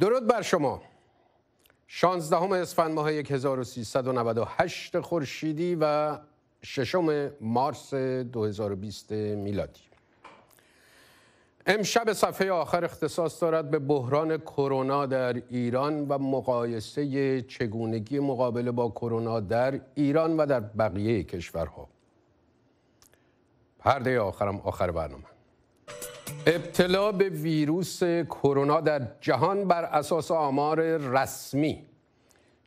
درود بر شما 16 اسفند ماه 1398 خورشیدی و ششم مارس 2020 میلادی امشب صفحه آخر اختصاص دارد به بحران کرونا در ایران و مقایسه چگونگی مقابله با کرونا در ایران و در بقیه کشورها پرده آخرم آخر برنامه ابتلا به ویروس کرونا در جهان بر اساس آمار رسمی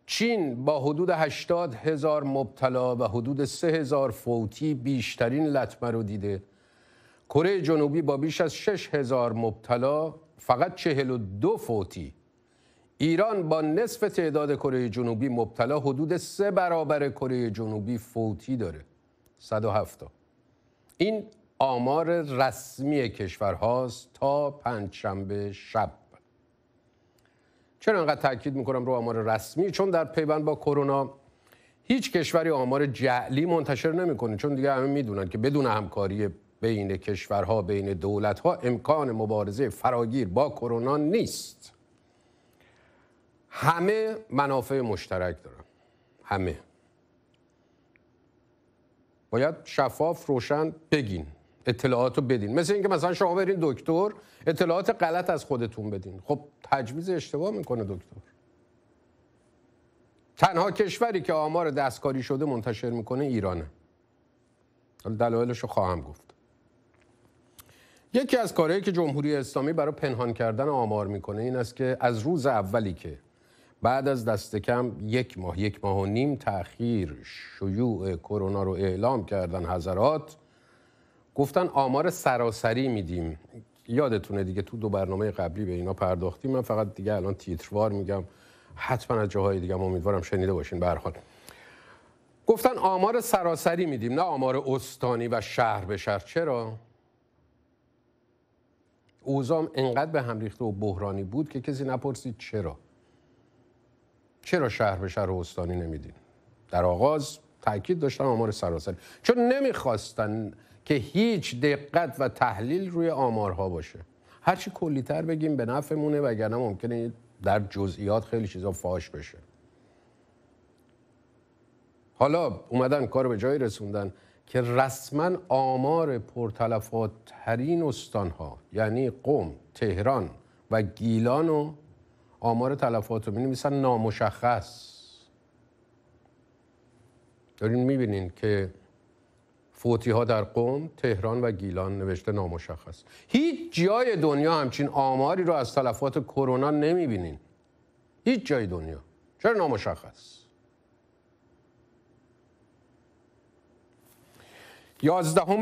چین با حدود 80 هزار مبتلا و حدود 3 هزار فوتی بیشترین لطمه رو دیده کره جنوبی با بیش از 6 هزار مبتلا فقط 42 فوتی ایران با نصف تعداد کره جنوبی مبتلا حدود سه برابر کره جنوبی فوتی داره 170 این آمار رسمی کشورهاست تا پنجشنبه شب چرا انقدر تاکید میکنم رو آمار رسمی چون در پیوند با کرونا هیچ کشوری آمار جعلی منتشر نمیکنه چون دیگه همه میدونن که بدون همکاری بین کشورها بین دولت ها امکان مبارزه فراگیر با کرونا نیست همه منافع مشترک دارن همه باید شفاف روشن بگین اطلاعاتو بدین مثل اینکه مثلا شما برین دکتر اطلاعات غلط از خودتون بدین خب تجویز اشتباه میکنه دکتر تنها کشوری که آمار دستکاری شده منتشر میکنه ایرانه دلایلشو خواهم گفت یکی از کارهایی که جمهوری اسلامی برای پنهان کردن آمار میکنه این است که از روز اولی که بعد از دست کم یک ماه یک ماه و نیم تاخیر شیوع کرونا رو اعلام کردن حضرات گفتن آمار سراسری میدیم یادتونه دیگه تو دو برنامه قبلی به اینا پرداختیم من فقط دیگه الان تیتروار میگم حتما از جاهای دیگه امیدوارم شنیده باشین به گفتن آمار سراسری میدیم نه آمار استانی و شهر به شهر چرا اوزام انقدر به هم ریخته و بحرانی بود که کسی نپرسید چرا چرا شهر به شهر و استانی نمیدین در آغاز تاکید داشتن آمار سراسری چون نمیخواستن که هیچ دقت و تحلیل روی آمارها باشه هرچی کلیتر بگیم به نفعمونه وگرنه ممکنه در جزئیات خیلی چیزا فاش بشه حالا اومدن کار به جایی رسوندن که رسما آمار پرتلفات ترین استانها یعنی قوم، تهران و گیلان و آمار تلفات رو نویسن نامشخص دارین میبینین که فوتی ها در قوم، تهران و گیلان نوشته نامشخص هیچ جای دنیا همچین آماری رو از تلفات کرونا نمی بینین هیچ جای دنیا چرا نامشخص یازدهم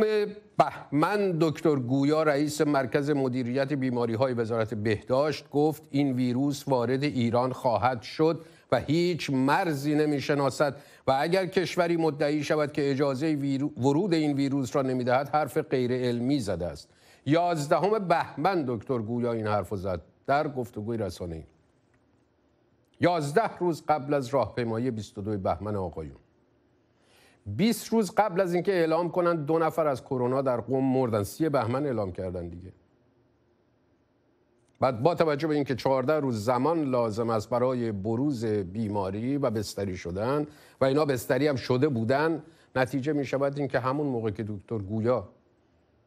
بهمن دکتر گویا رئیس مرکز مدیریت بیماری های وزارت بهداشت گفت این ویروس وارد ایران خواهد شد و هیچ مرزی نمیشناسد و اگر کشوری مدعی شود که اجازه ورود این ویروس را نمیدهد حرف غیر علمی زده است یازدهم بهمن دکتر گویا این حرف زد در گفتگوی رسانه یازده روز قبل از راهپیمایی 22 بهمن آقایون 20 روز قبل از اینکه اعلام کنند دو نفر از کرونا در قوم مردن سی بهمن اعلام کردن دیگه بعد با توجه به اینکه 14 روز زمان لازم است برای بروز بیماری و بستری شدن و اینا بستری هم شده بودن نتیجه می شود اینکه همون موقع که دکتر گویا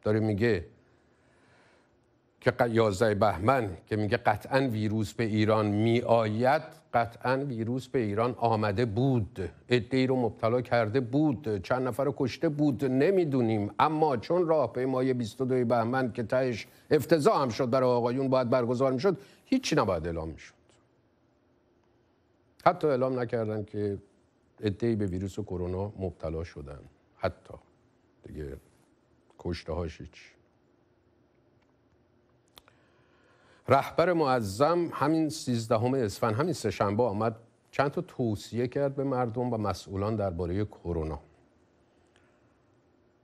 داره میگه که 11 بهمن که میگه قطعا ویروس به ایران می آید قطعا ویروس به ایران آمده بود ادهی رو مبتلا کرده بود چند نفر رو کشته بود نمیدونیم اما چون راه پیمای 22 بهمن که تهش افتضاح هم شد برای آقایون باید برگزار شد هیچی نباید اعلام شد حتی اعلام نکردن که ادهی به ویروس کرونا مبتلا شدن حتی دیگه کشته هاش هیچ رهبر معظم همین 13 همه همین سه شنبه آمد چند تا توصیه کرد به مردم و مسئولان درباره کرونا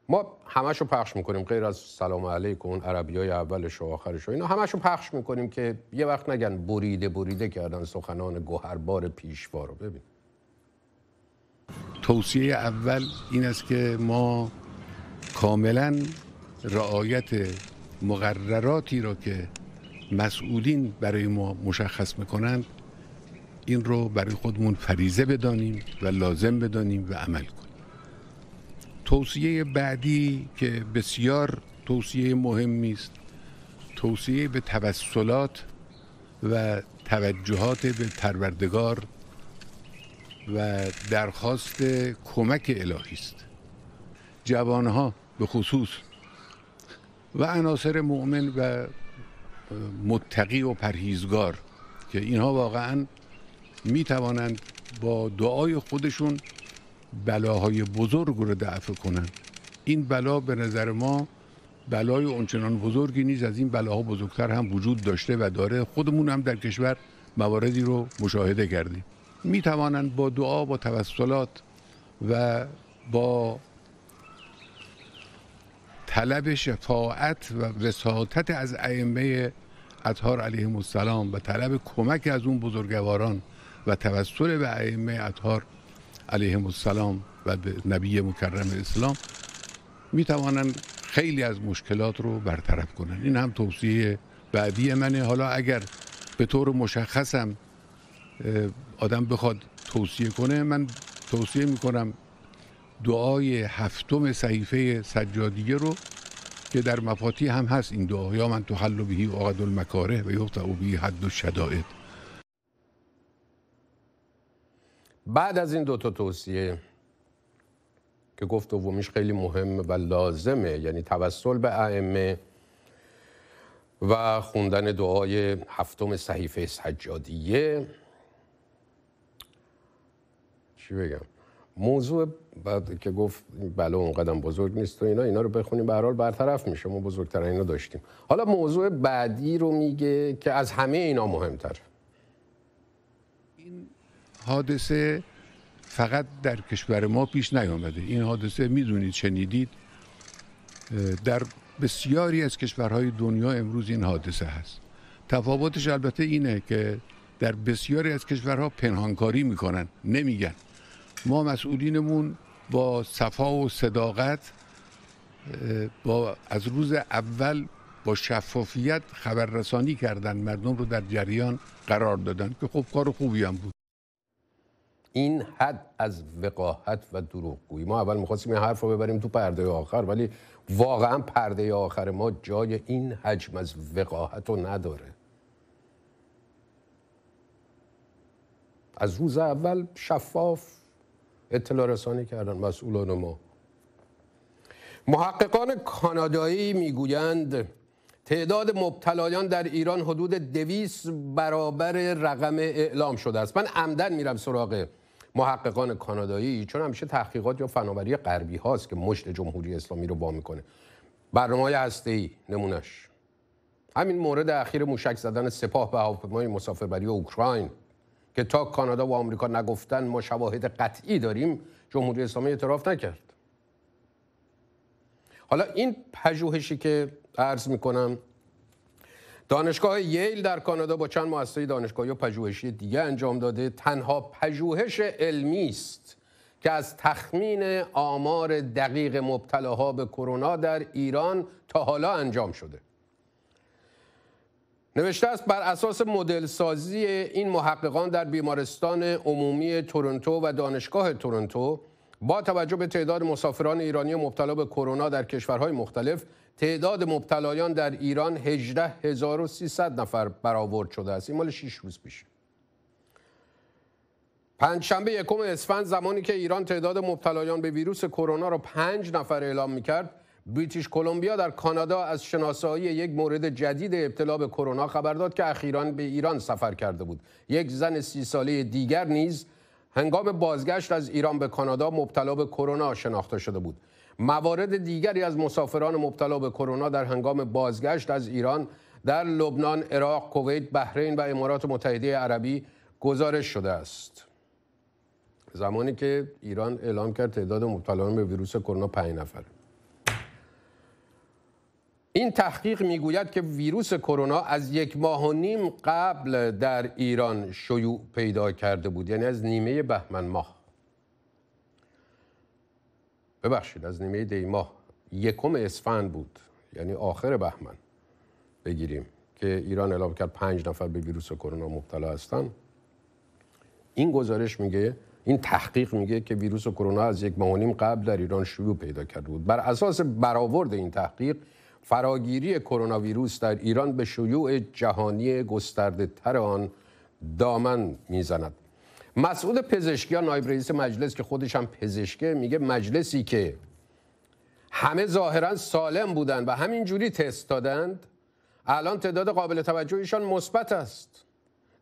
ما همشو پخش میکنیم غیر از سلام علیکم اون عربی های اولش و آخرش و اینا همشو پخش میکنیم که یه وقت نگن بریده بریده کردن سخنان گوهربار پیشوا رو ببین توصیه اول این است که ما کاملا رعایت مقرراتی را که مسئولین برای ما مشخص میکنند این رو برای خودمون فریزه بدانیم و لازم بدانیم و عمل کنیم توصیه بعدی که بسیار توصیه مهمی است توصیه به توسلات و توجهات به پروردگار و درخواست کمک الهی است جوانها به خصوص و عناصر مؤمن و متقی و پرهیزگار که اینها واقعا می توانند با دعای خودشون بلاهای بزرگ رو دفع کنند این بلا به نظر ما بلای اونچنان بزرگی نیست از این بلاها بزرگتر هم وجود داشته و داره خودمون هم در کشور مواردی رو مشاهده کردیم می توانند با دعا با توسلات و با طلب شفاعت و وساطت از ائمه اطهار علیه السلام و طلب کمک از اون بزرگواران و توسل به ائمه اطهار علیه السلام و به نبی مکرم اسلام می خیلی از مشکلات رو برطرف کنن این هم توصیه بعدی منه حالا اگر به طور مشخصم آدم بخواد توصیه کنه من توصیه میکنم دعای هفتم صحیفه سجادیه رو که در مفاتی هم هست این دعا یا من تو حل بهی عقد المکاره و او بهی حد الشدائد بعد از این دوتا توصیه که گفت دومیش خیلی مهم و لازمه یعنی توسل به ائمه و خوندن دعای هفتم صحیفه سجادیه چی بگم موضوع بعد که گفت بله قدم بزرگ نیست و اینا اینا رو بخونیم به حال برطرف میشه ما بزرگتر اینا داشتیم حالا موضوع بعدی رو میگه که از همه اینا مهمتر این حادثه فقط در کشور ما پیش نیامده این حادثه میدونید شنیدید در بسیاری از کشورهای دنیا امروز این حادثه هست تفاوتش البته اینه که در بسیاری از کشورها پنهانکاری میکنن نمیگن ما مسئولینمون با صفا و صداقت با از روز اول با شفافیت خبررسانی کردن مردم رو در جریان قرار دادن که خب کار خوبی هم بود این حد از وقاحت و دروغگویی ما اول میخواستیم این حرف رو ببریم تو پرده آخر ولی واقعا پرده آخر ما جای این حجم از وقاحت رو نداره از روز اول شفاف اطلاع رسانی کردن مسئولان ما محققان کانادایی میگویند تعداد مبتلایان در ایران حدود دویس برابر رقم اعلام شده است من عمدن میرم سراغ محققان کانادایی چون همیشه تحقیقات یا فناوری غربی هاست که مشت جمهوری اسلامی رو با میکنه برنامه های هسته نمونش همین مورد اخیر موشک زدن سپاه به هواپیمای مسافربری اوکراین که تا کانادا و آمریکا نگفتن ما شواهد قطعی داریم جمهوری اسلامی اعتراف نکرد حالا این پژوهشی که عرض میکنم دانشگاه ییل در کانادا با چند مؤسسه دانشگاهی و پژوهشی دیگه انجام داده تنها پژوهش علمی است که از تخمین آمار دقیق مبتلاها به کرونا در ایران تا حالا انجام شده نوشته است بر اساس مدل سازی این محققان در بیمارستان عمومی تورنتو و دانشگاه تورنتو با توجه به تعداد مسافران ایرانی مبتلا به کرونا در کشورهای مختلف تعداد مبتلایان در ایران 18300 نفر برآورد شده است این مال 6 روز پیش پنجشنبه یکم اسفند زمانی که ایران تعداد مبتلایان به ویروس کرونا را 5 نفر اعلام میکرد بریتیش کلمبیا در کانادا از شناسایی یک مورد جدید ابتلا به کرونا خبر داد که اخیرا به ایران سفر کرده بود یک زن سی ساله دیگر نیز هنگام بازگشت از ایران به کانادا مبتلا به کرونا شناخته شده بود موارد دیگری از مسافران مبتلا به کرونا در هنگام بازگشت از ایران در لبنان، عراق، کویت، بحرین و امارات متحده عربی گزارش شده است. زمانی که ایران اعلام کرد تعداد مبتلایان به ویروس کرونا 5 نفره. این تحقیق میگوید که ویروس کرونا از یک ماه و نیم قبل در ایران شیوع پیدا کرده بود یعنی از نیمه بهمن ماه ببخشید از نیمه دی ماه یکم اسفند بود یعنی آخر بهمن بگیریم که ایران اعلام کرد پنج نفر به ویروس کرونا مبتلا هستند. این گزارش میگه این تحقیق میگه که ویروس کرونا از یک ماه و نیم قبل در ایران شیوع پیدا کرده بود بر اساس برآورد این تحقیق فراگیری کرونا ویروس در ایران به شیوع جهانی گسترده تر آن دامن میزند مسعود پزشکی ها نایب رئیس مجلس که خودش هم پزشکه میگه مجلسی که همه ظاهرا سالم بودند و همینجوری تست دادند الان تعداد قابل توجهشان مثبت است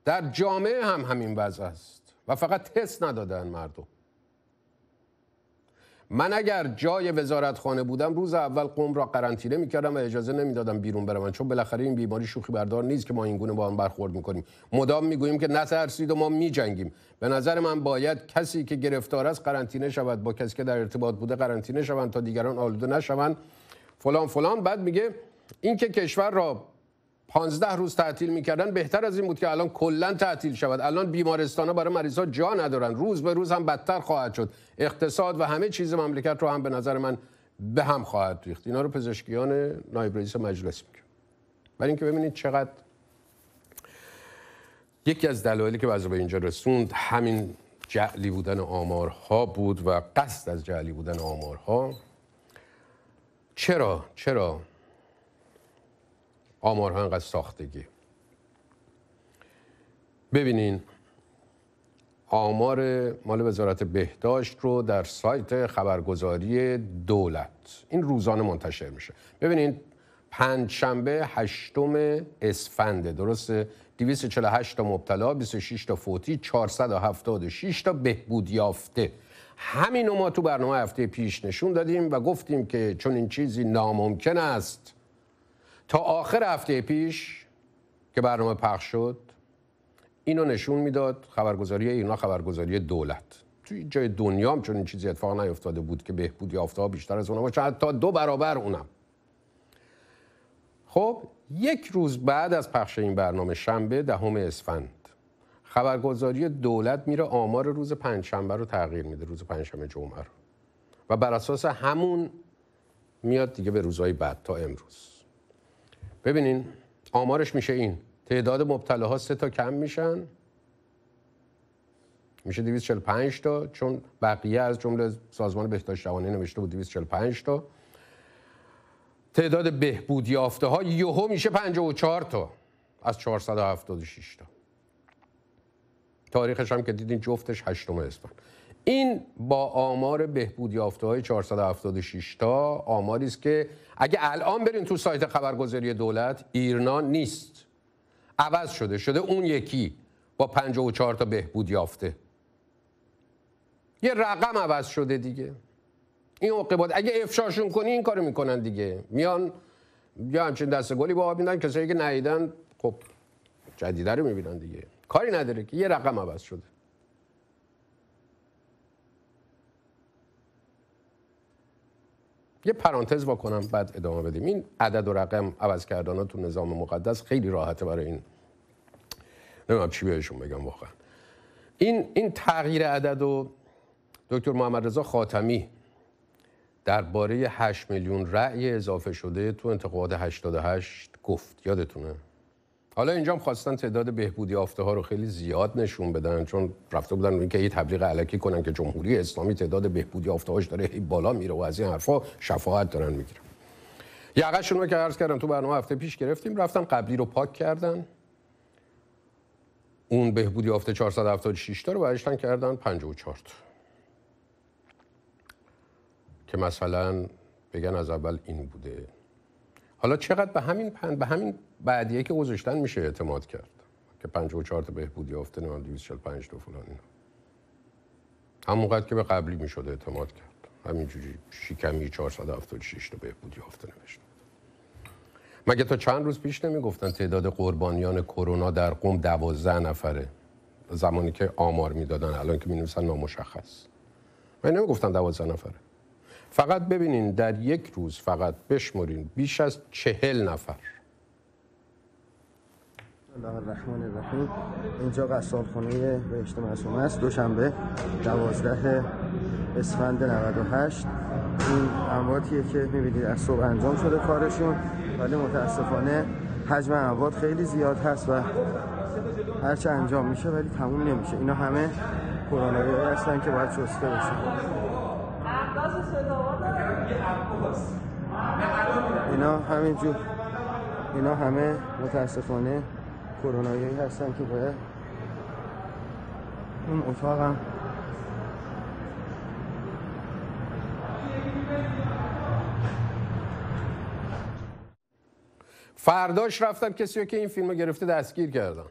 در جامعه هم همین وضع است و فقط تست ندادن مردم من اگر جای وزارتخانه بودم روز اول قوم را قرنطینه میکردم و اجازه نمیدادم بیرون برم چون بالاخره این بیماری شوخی بردار نیست که ما این گونه با هم برخورد میکنیم مدام میگوییم که نترسید و ما میجنگیم به نظر من باید کسی که گرفتار است قرنطینه شود با کسی که در ارتباط بوده قرنطینه شوند تا دیگران آلوده نشوند فلان فلان بعد میگه اینکه کشور را 15 روز تعطیل میکردن بهتر از این بود که الان کلا تعطیل شود الان بیمارستان ها برای مریض ها جا ندارن روز به روز هم بدتر خواهد شد اقتصاد و همه چیز مملکت رو هم به نظر من به هم خواهد ریخت اینا رو پزشکیان نایب رئیس مجلس میگن برای اینکه ببینید چقدر یکی از دلایلی که وضع به اینجا رسوند همین جعلی بودن آمارها بود و قصد از جعلی بودن آمارها چرا چرا آمارها انقدر ساختگی ببینین آمار مال وزارت بهداشت رو در سایت خبرگزاری دولت این روزانه منتشر میشه ببینین پنج شنبه هشتم اسفند درسته 248 تا مبتلا 26 تا فوتی 476 تا بهبود یافته همین ما تو برنامه هفته پیش نشون دادیم و گفتیم که چون این چیزی ناممکن است تا آخر هفته پیش که برنامه پخش شد اینو نشون میداد خبرگزاری اینا خبرگزاری دولت توی جای دنیا هم چون این چیزی اتفاق نیفتاده بود که بهبودی یافته بیشتر از اونم باشه تا دو برابر اونم خب یک روز بعد از پخش این برنامه شنبه دهم اسفند خبرگزاری دولت میره آمار روز پنجشنبه رو تغییر میده روز پنجشنبه جمعه رو و بر اساس همون میاد دیگه به روزهای بعد تا امروز ببینین آمارش میشه این تعداد مبتلاها سه تا کم میشن میشه 245 تا چون بقیه از جمله سازمان بهداشت جهانی نوشته بود 245 تا تعداد بهبود یافته ها یهو میشه 54 تا از 476 تا تاریخش هم که دیدین جفتش هشتم اسفند این با آمار بهبودی یافته های 476 تا آماری است که اگه الان برین تو سایت خبرگزاری دولت ایرنا نیست عوض شده شده اون یکی با 54 تا بهبود یافته یه رقم عوض شده دیگه این عقبات اگه افشاشون کنی این کارو میکنن دیگه میان یا همچین دست گلی با آبیندن میدن کسایی که نیدن خب جدیده رو میبینن دیگه کاری نداره که یه رقم عوض شده یه پرانتز واکنم بعد ادامه بدیم این عدد و رقم عوض کردن تو نظام مقدس خیلی راحته برای این نمیدونم چی بهشون بگم واقعا این این تغییر عدد و دکتر محمد رضا خاتمی درباره 8 میلیون رأی اضافه شده تو انتخابات 88 گفت یادتونه حالا اینجام خواستن تعداد بهبودی آفته ها رو خیلی زیاد نشون بدن چون رفته بودن اینکه یه تبلیغ علکی کنن که جمهوری اسلامی تعداد بهبودی آفته هاش داره هی بالا میره و از این حرفا شفاعت دارن میگیرن یقشون رو که عرض کردم تو برنامه هفته پیش گرفتیم رفتن قبلی رو پاک کردن اون بهبودی آفته 476 تا رو برشتن کردن 54 تا که مثلا بگن از اول این بوده حالا چقدر به همین به همین بعدیه که گذاشتن میشه اعتماد کرد که 54 تا بهبود یافته نه 245 تا فلان اینا همونقدر که به قبلی میشد اعتماد کرد همینجوری شیکمی 476 تا بهبود یافته نوشتن مگه تا چند روز پیش نمیگفتن تعداد قربانیان کرونا در قم 12 نفره زمانی که آمار میدادن الان که مینویسن نامشخص من نمیگفتن 12 نفره فقط ببینین در یک روز فقط بشمرین بیش از چهل نفر الله الرحمن الرحیم اینجا غسالخونه بهشت معصوم است دوشنبه دوازده اسفند 98 این امواتیه که میبینید از صبح انجام شده کارشون ولی متاسفانه حجم اموات خیلی زیاد هست و هرچه انجام میشه ولی تموم نمیشه اینا همه کرونا هستن که باید چسته بشن اینا همینجور اینا همه متاسفانه کرونایی هستن که باید اون اتاقم فرداش رفتن کسی که این فیلم رو گرفته دستگیر کردم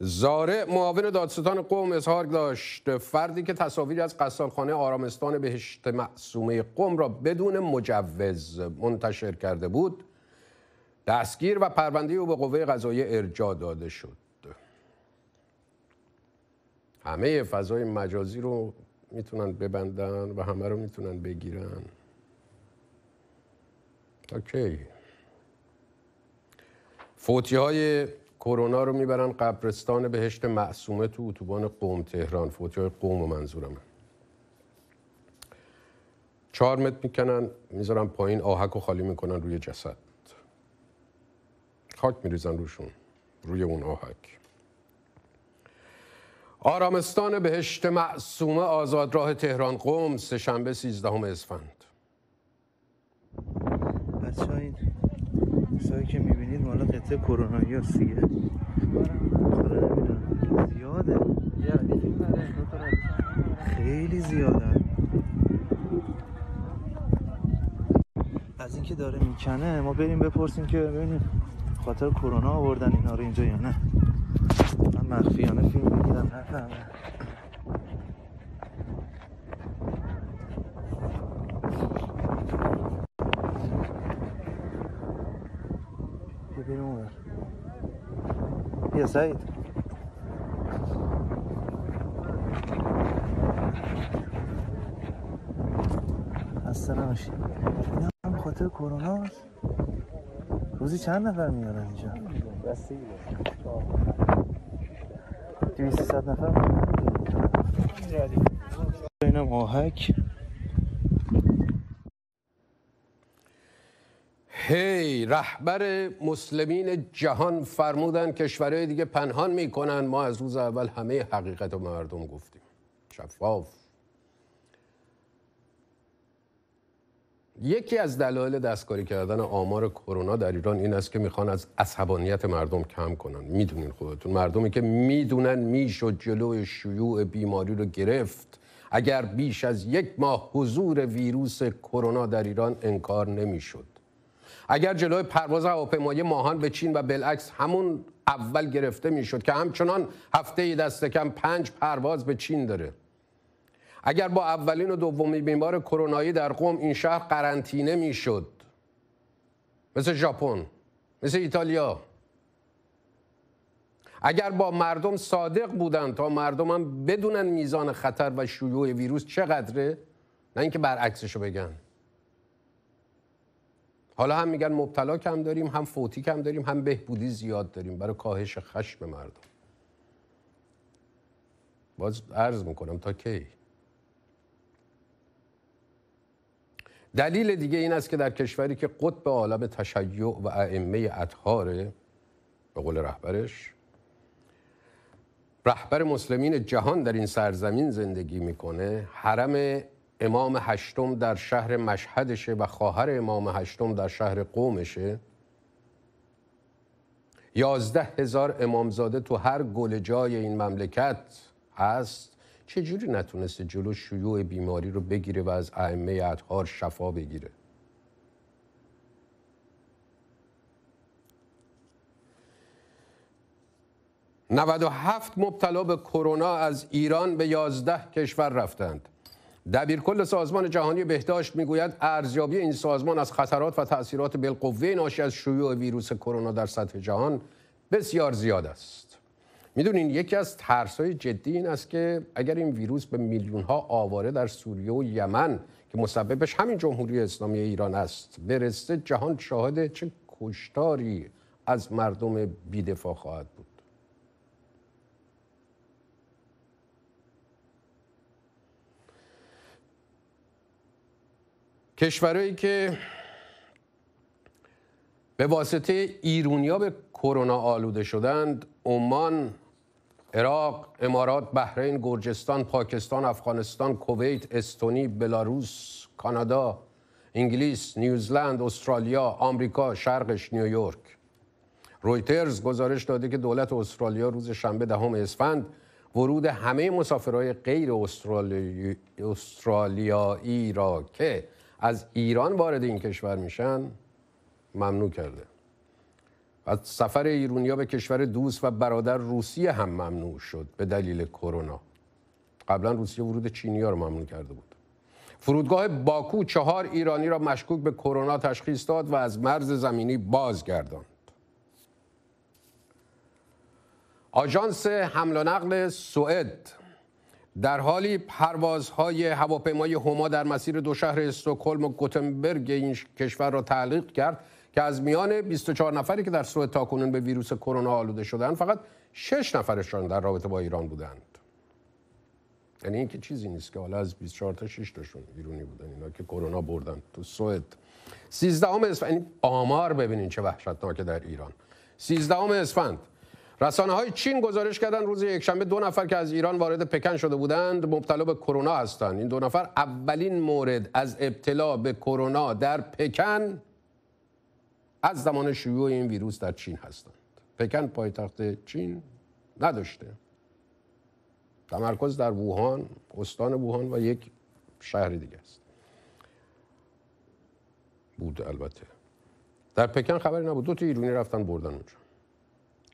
زاره معاون دادستان قوم اظهار داشت فردی که تصاویری از قصالخانه آرامستان بهشت معصومه قوم را بدون مجوز منتشر کرده بود دستگیر و پرونده او به قوه قضاییه ارجاع داده شد همه فضای مجازی رو میتونن ببندن و همه رو میتونن بگیرن اوکی فوتی های کرونا رو میبرن قبرستان بهشت معصومه تو اتوبان قوم تهران فوتی های قوم منظورم چهار متر میکنن میذارن پایین آهک و خالی میکنن روی جسد خاک میریزن روشون روی اون آهک آرامستان بهشت معصومه راه تهران قوم سه شنبه 13 اسفند بچه این سایی که میبینید مالا قطعه کرونایی یا دیگه زیاده خیلی زیاده از اینکه داره میکنه ما بریم بپرسیم که ببینیم خاطر کرونا آوردن اینا رو اینجا یا نه من مخفیانه فیلم بگیرم نفهمم یا سعید خسته نباشید این هم خاطر کرونا روزی چند نفر میارن اینجا دویستی نفر اینم آهک هی رهبر مسلمین جهان فرمودن کشورهای دیگه پنهان میکنن ما از روز اول همه حقیقت و مردم گفتیم شفاف یکی از دلایل دستکاری کردن آمار کرونا در ایران این است که میخوان از عصبانیت مردم کم کنن میدونین خودتون مردمی که میدونن میشد جلوی شیوع بیماری رو گرفت اگر بیش از یک ماه حضور ویروس کرونا در ایران انکار نمیشد اگر جلوی پرواز هواپیمایی ماهان به چین و بالعکس همون اول گرفته میشد که همچنان هفته دست کم پنج پرواز به چین داره اگر با اولین و دومی بیمار کرونایی در قوم این شهر قرنطینه میشد مثل ژاپن مثل ایتالیا اگر با مردم صادق بودن تا مردم هم بدونن میزان خطر و شیوع ویروس چقدره نه اینکه برعکسشو بگن حالا هم میگن مبتلا کم داریم هم فوتی کم داریم هم بهبودی زیاد داریم برای کاهش خشم مردم باز عرض میکنم تا کی دلیل دیگه این است که در کشوری که قطب عالم تشیع و ائمه اطهاره به قول رهبرش رهبر مسلمین جهان در این سرزمین زندگی میکنه حرم امام هشتم در شهر مشهدشه و خواهر امام هشتم در شهر قومشه یازده هزار امامزاده تو هر گل جای این مملکت هست چجوری نتونسته جلو شیوع بیماری رو بگیره و از ائمه اطهار شفا بگیره هفت مبتلا به کرونا از ایران به 11 کشور رفتند. دبیرکل سازمان جهانی بهداشت میگوید ارزیابی این سازمان از خطرات و تاثیرات بالقوه ناشی از شیوع ویروس کرونا در سطح جهان بسیار زیاد است. میدونین یکی از ترسهای جدی این است که اگر این ویروس به میلیون ها آواره در سوریه و یمن که مسببش همین جمهوری اسلامی ایران است برسته جهان شاهد چه کشتاری از مردم بیدفاع خواهد بود کشورهایی که به واسطه ایرونیا به کرونا آلوده شدند عمان عراق امارات بحرین گرجستان پاکستان افغانستان کویت استونی بلاروس کانادا انگلیس نیوزلند استرالیا آمریکا شرقش نیویورک رویترز گزارش داده که دولت استرالیا روز شنبه دهم اسفند ورود همه مسافرهای غیر استرالیایی را که از ایران وارد این کشور میشن ممنوع کرده از سفر ایرونیا به کشور دوست و برادر روسیه هم ممنوع شد به دلیل کرونا قبلا روسیه ورود چینیا رو ممنوع کرده بود فرودگاه باکو چهار ایرانی را مشکوک به کرونا تشخیص داد و از مرز زمینی بازگرداند آژانس حمل و نقل سوئد در حالی پروازهای هواپیمای هما در مسیر دو شهر استکهلم و گوتنبرگ این کشور را تعلیق کرد که از میان 24 نفری که در سوئد تاکنون به ویروس کرونا آلوده شدن فقط 6 نفرشان در رابطه با ایران بودند یعنی این که چیزی نیست که حالا از 24 تا 6 تاشون ایرانی بودن اینا که کرونا بردن تو سوئد 13 اسفند یعنی آمار ببینین چه که در ایران 13 اسفند رسانه های چین گزارش کردن روز یکشنبه دو نفر که از ایران وارد پکن شده بودند مبتلا به کرونا هستند این دو نفر اولین مورد از ابتلا به کرونا در پکن از زمان شیوع این ویروس در چین هستند پکن پایتخت چین نداشته تمرکز در ووهان استان ووهان و یک شهر دیگه است بود البته در پکن خبری نبود دو تا رفتن بردن اونجا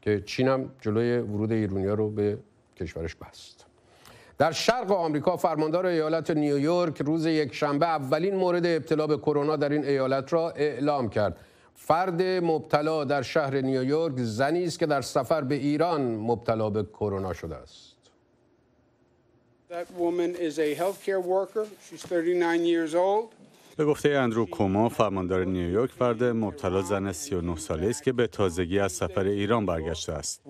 که چینم جلوی ورود ایرونیا رو به کشورش بست در شرق آمریکا فرماندار ایالت نیویورک روز یک شنبه اولین مورد ابتلا به کرونا در این ایالت را اعلام کرد فرد مبتلا در شهر نیویورک زنی است که در سفر به ایران مبتلا به کرونا شده است. به گفته اندرو کوما فرماندار نیویورک فرد مبتلا زن 39 ساله است که به تازگی از سفر ایران برگشته است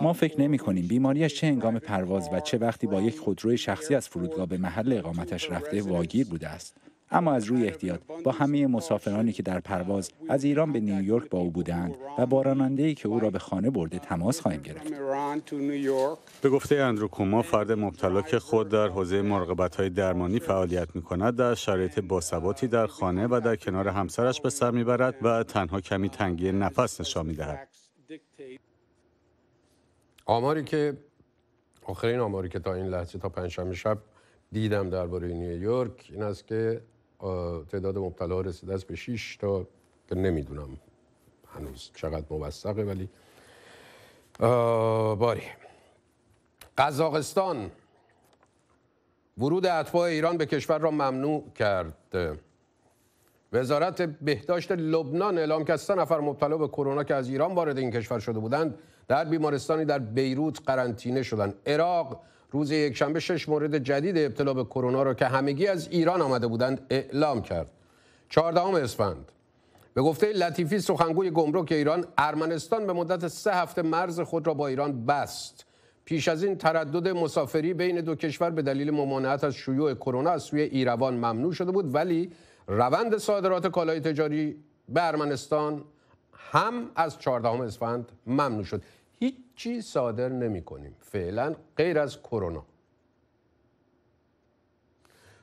ما فکر نمی کنیم بیماریش چه انگام پرواز و چه وقتی با یک خودروی شخصی از فرودگاه به محل اقامتش رفته واگیر بوده است. اما از روی احتیاط با همه مسافرانی که در پرواز از ایران به نیویورک با او بودند و با ای که او را به خانه برده تماس خواهیم گرفت. به گفته اندرو کوما فرد مبتلا که خود در حوزه های درمانی فعالیت کند در شرایط باثباتی در خانه و در کنار همسرش به سر میبرد و تنها کمی تنگی نفس نشان میدهد. آماری که آخرین آماری که تا این لحظه تا پنجشنبه شب دیدم درباره نیویورک این است که تعداد مبتلا رسیده است به 6 تا که نمیدونم هنوز چقدر موثقه ولی باری قزاقستان ورود اتباع ایران به کشور را ممنوع کرد وزارت بهداشت لبنان اعلام کرد سه نفر مبتلا به کرونا که از ایران وارد این کشور شده بودند در بیمارستانی در بیروت قرنطینه شدند عراق روز یکشنبه شش مورد جدید ابتلا به کرونا را که همگی از ایران آمده بودند اعلام کرد چهاردهم اسفند به گفته لطیفی سخنگوی گمرک ایران ارمنستان به مدت سه هفته مرز خود را با ایران بست پیش از این تردد مسافری بین دو کشور به دلیل ممانعت از شیوع کرونا از سوی ایروان ممنوع شده بود ولی روند صادرات کالای تجاری به ارمنستان هم از 14 اسفند ممنوع شد هیچی صادر نمی کنیم فعلا غیر از کرونا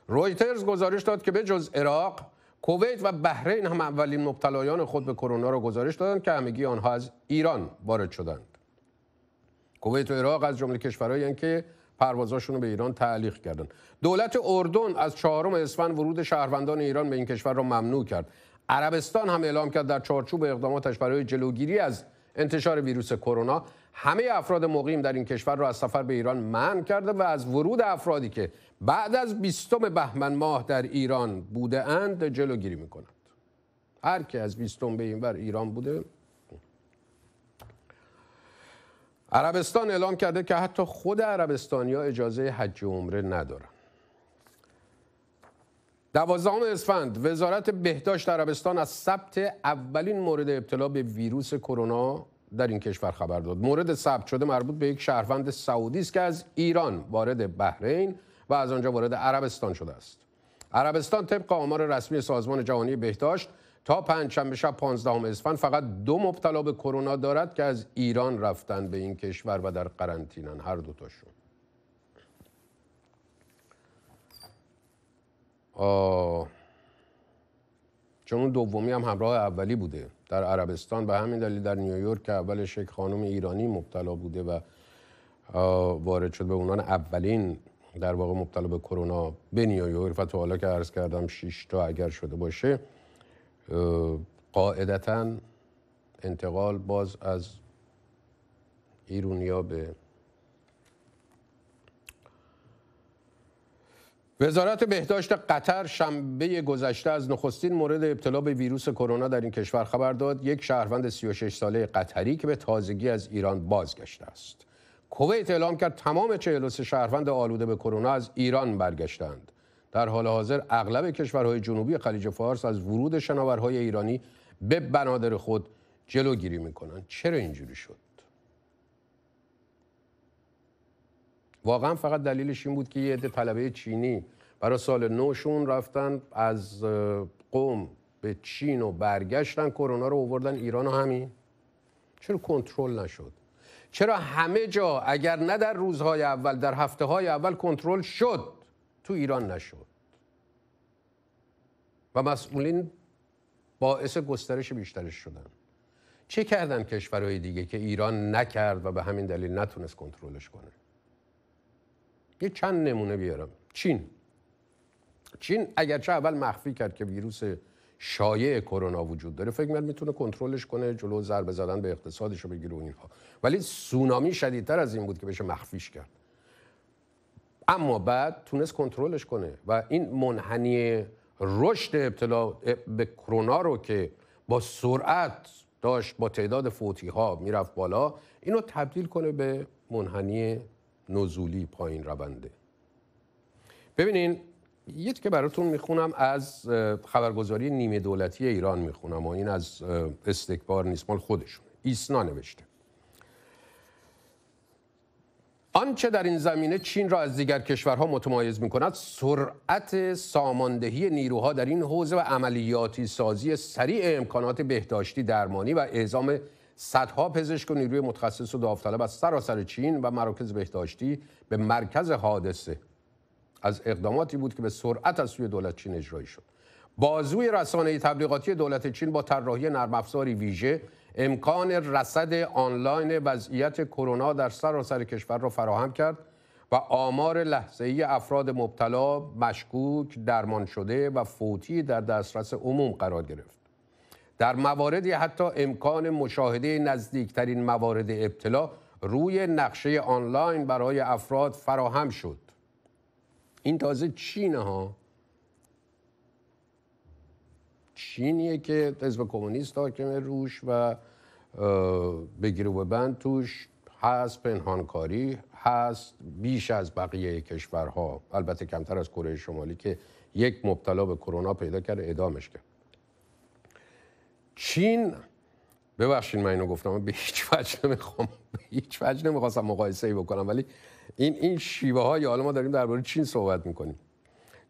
رویترز گزارش داد که به جز عراق کویت و بحرین هم اولین مبتلایان خود به کرونا را گزارش دادند که همگی آنها از ایران وارد شدند کویت و عراق از جمله کشورهایی که پروازاشون رو به ایران تعلیق کردند دولت اردن از چهارم اسفند ورود شهروندان ایران به این کشور را ممنوع کرد عربستان هم اعلام کرد در چارچوب اقداماتش برای جلوگیری از انتشار ویروس کرونا همه افراد مقیم در این کشور را از سفر به ایران منع کرده و از ورود افرادی که بعد از بیستم بهمن ماه در ایران بوده اند جلوگیری میکنند هر که از بیستم به این ور ایران بوده عربستان اعلام کرده که حتی خود عربستانیا اجازه حج عمره ندارن دوازدهم اسفند وزارت بهداشت عربستان از ثبت اولین مورد ابتلا به ویروس کرونا در این کشور خبر داد مورد ثبت شده مربوط به یک شهروند سعودی است که از ایران وارد بحرین و از آنجا وارد عربستان شده است عربستان طبق آمار رسمی سازمان جهانی بهداشت تا پنج شنبه شب 15 اسفند فقط دو مبتلا به کرونا دارد که از ایران رفتن به این کشور و در قرنطینه هر شد. چون دومی هم همراه اولی بوده در عربستان به همین دلیل در نیویورک که اولش یک خانم ایرانی مبتلا بوده و وارد شد به عنوان اولین در واقع مبتلا به کرونا به نیویورک و تا حالا که عرض کردم شش تا اگر شده باشه قاعدتا انتقال باز از ایرونیا به وزارت بهداشت قطر شنبه گذشته از نخستین مورد ابتلا به ویروس کرونا در این کشور خبر داد یک شهروند 36 ساله قطری که به تازگی از ایران بازگشته است کویت اعلام کرد تمام 43 شهروند آلوده به کرونا از ایران برگشتند در حال حاضر اغلب کشورهای جنوبی خلیج فارس از ورود شناورهای ایرانی به بنادر خود جلوگیری میکنند چرا اینجوری شد واقعا فقط دلیلش این بود که یه عده طلبه چینی برای سال نوشون رفتن از قوم به چین و برگشتن کرونا رو اووردن ایران و همین چرا کنترل نشد چرا همه جا اگر نه در روزهای اول در هفته های اول کنترل شد تو ایران نشد و مسئولین باعث گسترش بیشترش شدن چه کردن کشورهای دیگه که ایران نکرد و به همین دلیل نتونست کنترلش کنه یه چند نمونه بیارم چین چین اگرچه اول مخفی کرد که ویروس شایع کرونا وجود داره فکر میکنم میتونه کنترلش کنه جلو ضربه زدن به اقتصادش رو بگیره و اینها ولی سونامی شدیدتر از این بود که بشه مخفیش کرد اما بعد تونست کنترلش کنه و این منحنی رشد ابتلا به کرونا رو که با سرعت داشت با تعداد فوتی ها میرفت بالا اینو تبدیل کنه به منحنی نزولی پایین رونده ببینین یکی که براتون میخونم از خبرگزاری نیمه دولتی ایران میخونم و این از استکبار نیست مال خودشون ایسنا نوشته آنچه در این زمینه چین را از دیگر کشورها متمایز می کند سرعت ساماندهی نیروها در این حوزه و عملیاتی سازی سریع امکانات بهداشتی درمانی و اعزام صدها پزشک و نیروی متخصص و داوطلب از سراسر چین و مراکز بهداشتی به مرکز حادثه از اقداماتی بود که به سرعت از سوی دولت چین اجرایی شد بازوی رسانه تبلیغاتی دولت چین با طراحی نرم افزاری ویژه امکان رصد آنلاین وضعیت کرونا در سراسر کشور را فراهم کرد و آمار لحظه ای افراد مبتلا، مشکوک، درمان شده و فوتی در دسترس عموم قرار گرفت. در مواردی حتی امکان مشاهده نزدیکترین موارد ابتلا روی نقشه آنلاین برای افراد فراهم شد این تازه چین ها چینیه که حزب کمونیست حاکم روش و به و بند توش هست پنهانکاری هست بیش از بقیه کشورها البته کمتر از کره شمالی که یک مبتلا به کرونا پیدا کرد ادامش کرد چین ببخشید من اینو گفتم به هیچ وجه نمیخوام هیچ وجه نمیخواستم مقایسه ای بکنم ولی این این شیوه های حالا ما داریم درباره چین صحبت میکنیم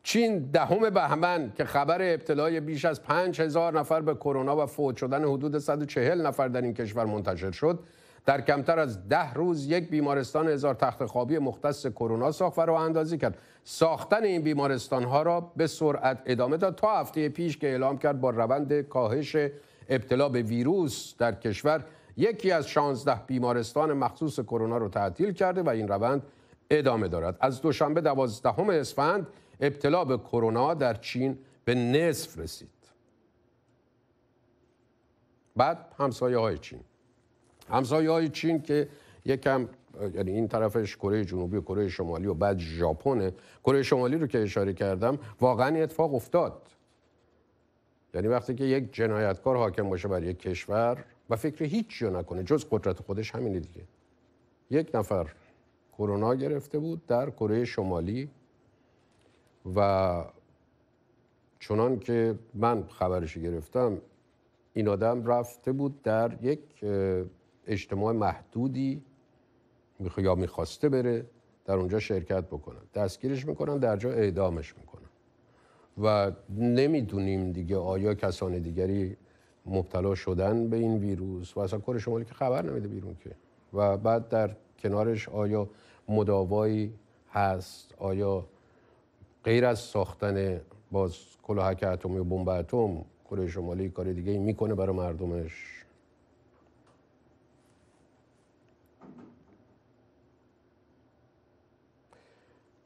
چین دهم بهمن که خبر ابتلای بیش از 5000 نفر به کرونا و فوت شدن حدود 140 نفر در این کشور منتشر شد در کمتر از ده روز یک بیمارستان هزار تخت خوابی مختص کرونا ساخت و راه اندازی کرد ساختن این بیمارستان ها را به سرعت ادامه داد تا هفته پیش که اعلام کرد با روند کاهش ابتلا به ویروس در کشور یکی از 16 بیمارستان مخصوص کرونا رو تعطیل کرده و این روند ادامه دارد از دوشنبه 12 اسفند ابتلا به کرونا در چین به نصف رسید بعد همسایه های چین همسایه های چین که یکم یعنی این طرفش کره جنوبی و کره شمالی و بعد ژاپن کره شمالی رو که اشاره کردم واقعا اتفاق افتاد یعنی وقتی که یک جنایتکار حاکم باشه بر یک کشور و فکر هیچی رو نکنه جز قدرت خودش همینه دیگه یک نفر کرونا گرفته بود در کره شمالی و چنان که من خبرش گرفتم این آدم رفته بود در یک اجتماع محدودی یا میخواسته بره در اونجا شرکت بکنه دستگیرش میکنن در جا اعدامش میکنن و نمیدونیم دیگه آیا کسان دیگری مبتلا شدن به این ویروس و اصلا کره شمالی که خبر نمیده بیرون که و بعد در کنارش آیا مداوایی هست آیا غیر از ساختن باز کلاهک اتمی و بمب اتم کره شمالی کار دیگه ای میکنه برای مردمش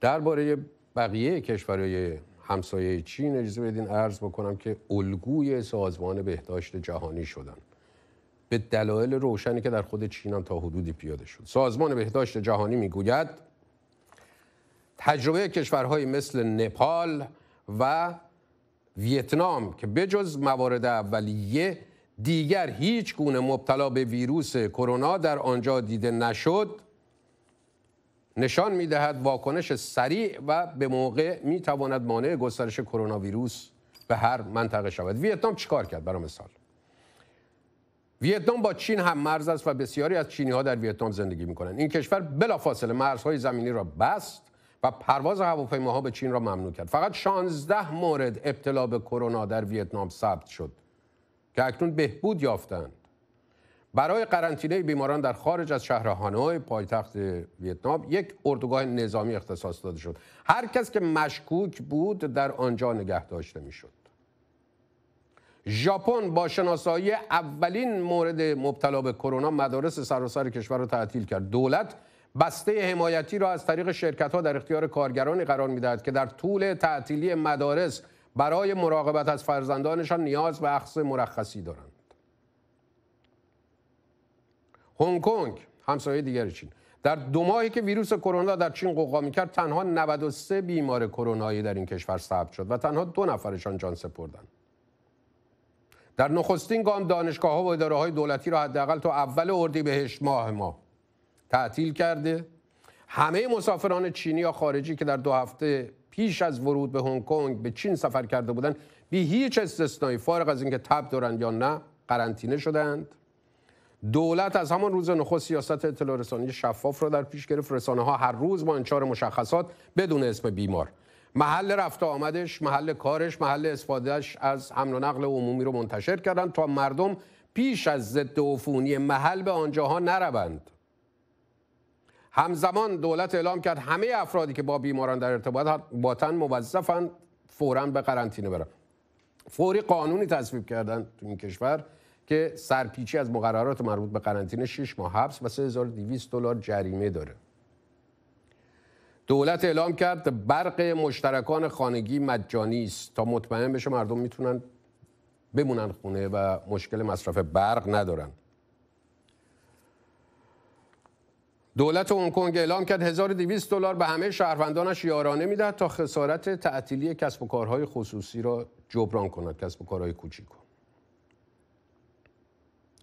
درباره بقیه کشورهای همسایه چین اجازه بدین عرض بکنم که الگوی سازمان بهداشت جهانی شدن به دلایل روشنی که در خود چین هم تا حدودی پیاده شد سازمان بهداشت جهانی میگوید تجربه کشورهای مثل نپال و ویتنام که بجز موارد اولیه دیگر هیچ گونه مبتلا به ویروس کرونا در آنجا دیده نشد نشان دهد واکنش سریع و به موقع میتواند مانع گسترش کرونا ویروس به هر منطقه شود ویتنام چیکار کرد برای مثال ویتنام با چین هم مرز است و بسیاری از چینی ها در ویتنام زندگی می کنند این کشور بلافاصله مرزهای زمینی را بست و پرواز هواپیماها به چین را ممنوع کرد فقط 16 مورد ابتلا به کرونا در ویتنام ثبت شد که اکنون بهبود یافتند برای قرنطینه بیماران در خارج از شهر هانوی پایتخت ویتنام یک اردوگاه نظامی اختصاص داده شد هر کس که مشکوک بود در آنجا نگه داشته میشد ژاپن با شناسایی اولین مورد مبتلا به کرونا مدارس سراسر کشور را تعطیل کرد دولت بسته حمایتی را از طریق شرکت ها در اختیار کارگرانی قرار میدهد که در طول تعطیلی مدارس برای مراقبت از فرزندانشان نیاز به اخذ مرخصی دارند هنگ کنگ همسایه دیگر چین در دو ماهی که ویروس کرونا در چین قوقا کرد تنها 93 بیمار کرونایی در این کشور ثبت شد و تنها دو نفرشان جان سپردند در نخستین گام دانشگاه ها و اداره های دولتی را حداقل تا اول اردیبهشت ماه ما تعطیل کرده همه مسافران چینی یا خارجی که در دو هفته پیش از ورود به هنگ کنگ به چین سفر کرده بودند بی هیچ استثنایی فارغ از اینکه تب دارند یا نه قرنطینه شدند دولت از همان روز نخست سیاست اطلاع رسانی شفاف را در پیش گرفت رسانه ها هر روز با انچار مشخصات بدون اسم بیمار محل رفته آمدش محل کارش محل استفادهش از حمل و نقل عمومی رو منتشر کردند تا مردم پیش از ضد عفونی محل به آنجاها نروند همزمان دولت اعلام کرد همه افرادی که با بیماران در ارتباط باتن موظفن فورا به قرنطینه برن فوری قانونی تصویب کردند تو این کشور که سرپیچی از مقررات مربوط به قرنطینه 6 ماه حبس و 3200 دلار جریمه داره دولت اعلام کرد برق مشترکان خانگی مجانی است تا مطمئن بشه مردم میتونن بمونن خونه و مشکل مصرف برق ندارن دولت هنگ کنگ اعلام کرد 1200 دلار به همه شهروندانش یارانه میده تا خسارت تعطیلی کسب و کارهای خصوصی را جبران کند کسب و کارهای کوچیک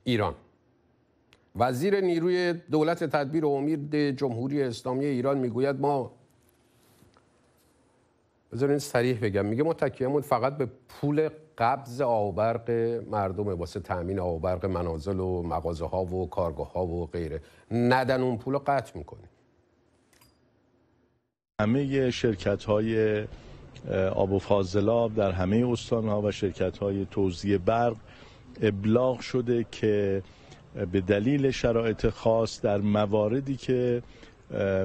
ایران وزیر نیروی دولت تدبیر و امید جمهوری اسلامی ایران میگوید ما بذارین سریح بگم میگه ما تکیهمون فقط به پول قبض آبرق مردم واسه تامین آبرق منازل و مغازه ها و کارگاه ها و غیره ندن اون پول رو قطع میکنیم همه شرکت های آب و فاضلاب در همه استان ها و شرکت های توزیع برق ابلاغ شده که به دلیل شرایط خاص در مواردی که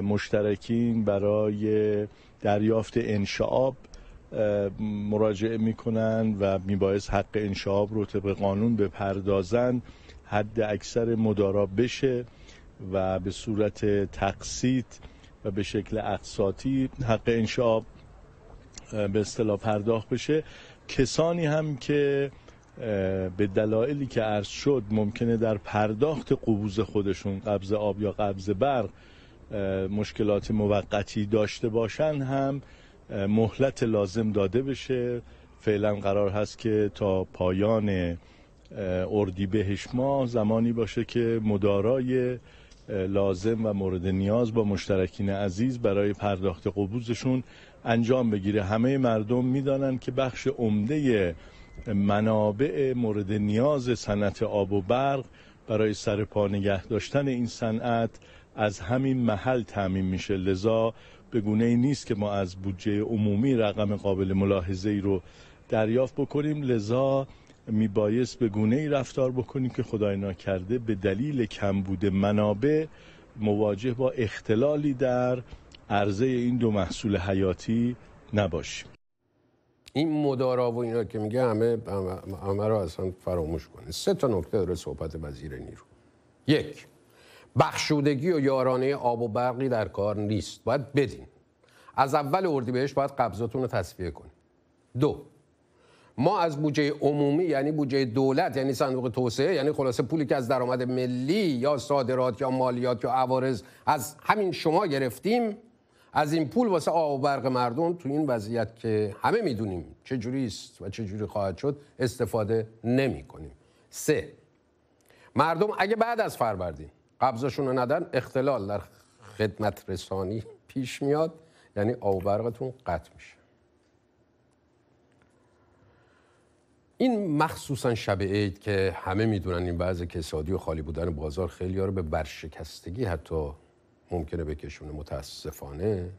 مشترکین برای دریافت انشعاب مراجعه میکنن و میبایست حق انشعاب رو طبق قانون پردازن حد اکثر مدارا بشه و به صورت تقسیط و به شکل اقساطی حق انشعاب به اصطلاح پرداخت بشه کسانی هم که به دلایلی که عرض شد ممکنه در پرداخت قبوز خودشون قبض آب یا قبض برق مشکلات موقتی داشته باشن هم مهلت لازم داده بشه فعلا قرار هست که تا پایان اردیبهشت ما زمانی باشه که مدارای لازم و مورد نیاز با مشترکین عزیز برای پرداخت قبوزشون انجام بگیره همه مردم میدانند که بخش عمده منابع مورد نیاز صنعت آب و برق برای سرپا نگه داشتن این صنعت از همین محل تعمین میشه لذا به گونه ای نیست که ما از بودجه عمومی رقم قابل ملاحظه ای رو دریافت بکنیم لذا میبایست به گونه ای رفتار بکنیم که خدای ناکرده به دلیل کمبود منابع مواجه با اختلالی در عرضه این دو محصول حیاتی نباشیم این مدارا و اینا که میگه همه همه رو اصلا فراموش کنه سه تا نکته داره صحبت وزیر نیرو یک بخشودگی و یارانه آب و برقی در کار نیست باید بدین از اول اردی بهش باید قبضاتون رو تصفیه کنیم دو ما از بودجه عمومی یعنی بودجه دولت یعنی صندوق توسعه یعنی خلاصه پولی که از درآمد ملی یا صادرات یا مالیات یا عوارض از همین شما گرفتیم از این پول واسه آب و برق مردم تو این وضعیت که همه میدونیم چه جوری است و چه جوری خواهد شد استفاده نمی کنیم سه مردم اگه بعد از فروردین قبضشون رو ندن اختلال در خدمت رسانی پیش میاد یعنی آب و برقتون قطع میشه این مخصوصا شب عید که همه میدونن این بعض کسادی و خالی بودن بازار خیلی ها رو به برشکستگی حتی ممکنه بکشونه متاسفانه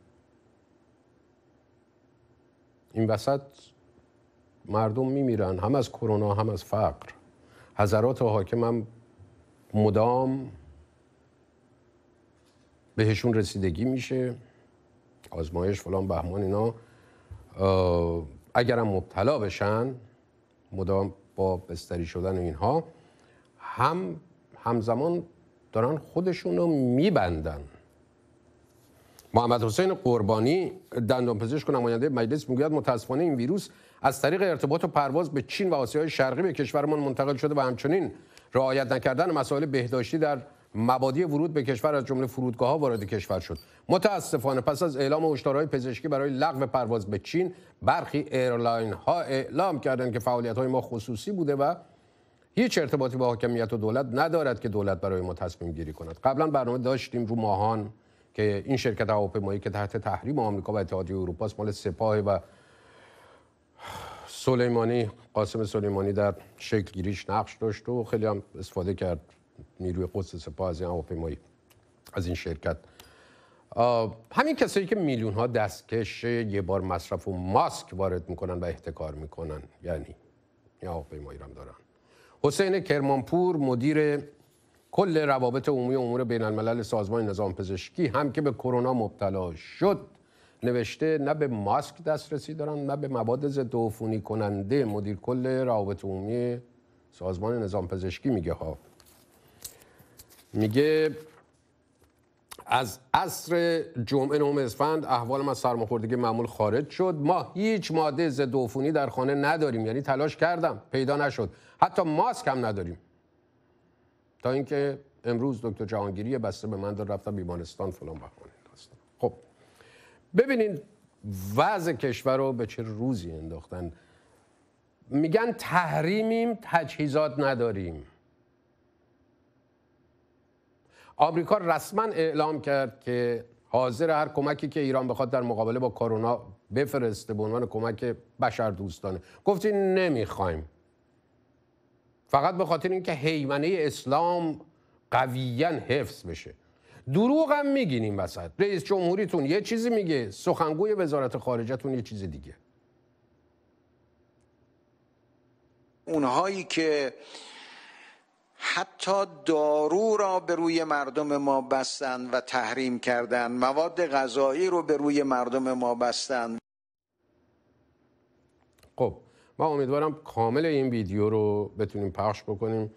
این وسط مردم میمیرن هم از کرونا هم از فقر حضرات و حاکم هم مدام بهشون رسیدگی میشه آزمایش فلان بهمان اینا اگرم مبتلا بشن مدام با بستری شدن اینها هم همزمان دارن خودشون رو میبندن محمد حسین قربانی پزشک و نماینده مجلس میگوید متاسفانه این ویروس از طریق ارتباط و پرواز به چین و آسیای شرقی به کشورمان منتقل شده و همچنین رعایت نکردن مسائل بهداشتی در مبادی ورود به کشور از جمله فرودگاه ها وارد کشور شد متاسفانه پس از اعلام هشدارهای پزشکی برای لغو پرواز به چین برخی ایرلاین ها اعلام کردند که فعالیت های ما خصوصی بوده و هیچ ارتباطی با حاکمیت و دولت ندارد که دولت برای ما تصمیم گیری کند قبلا برنامه داشتیم رو ماهان که این شرکت هواپیمایی که تحت تحریم آمریکا و اتحادیه اروپا است مال سپاه و سلیمانی قاسم سلیمانی در شکل گیریش نقش داشت و خیلی هم استفاده کرد نیروی قدس سپاه از این هواپیمایی از این شرکت همین کسایی که میلیون ها دستکش یه بار مصرف و ماسک وارد میکنن و احتکار میکنن یعنی یا هواپیمایی هم دارن حسین کرمانپور مدیر کل روابط عمومی امور بین الملل سازمان نظام پزشکی هم که به کرونا مبتلا شد نوشته نه به ماسک دسترسی دارن نه به مواد ضد کننده مدیر کل روابط عمومی سازمان نظام پزشکی میگه ها میگه از عصر جمعه نوم اسفند احوال از سرماخوردگی معمول خارج شد ما هیچ ماده ضد عفونی در خانه نداریم یعنی تلاش کردم پیدا نشد حتی ماسک هم نداریم تا اینکه امروز دکتر جهانگیری بسته به من داره رفتم بیمارستان فلان بخوان خب ببینین وضع کشور رو به چه روزی انداختن میگن تحریمیم تجهیزات نداریم آمریکا رسما اعلام کرد که حاضر هر کمکی که ایران بخواد در مقابله با کرونا بفرسته به عنوان کمک بشر دوستانه گفتین نمیخوایم فقط به خاطر اینکه حیمنه اسلام قویاً حفظ بشه دروغ هم میگین این وسط رئیس جمهوریتون یه چیزی میگه سخنگوی وزارت خارجتون یه چیز دیگه اونهایی که حتی دارو را به روی مردم ما بستند و تحریم کردند مواد غذایی رو به روی مردم ما بستند خب ما امیدوارم کامل این ویدیو رو بتونیم پخش بکنیم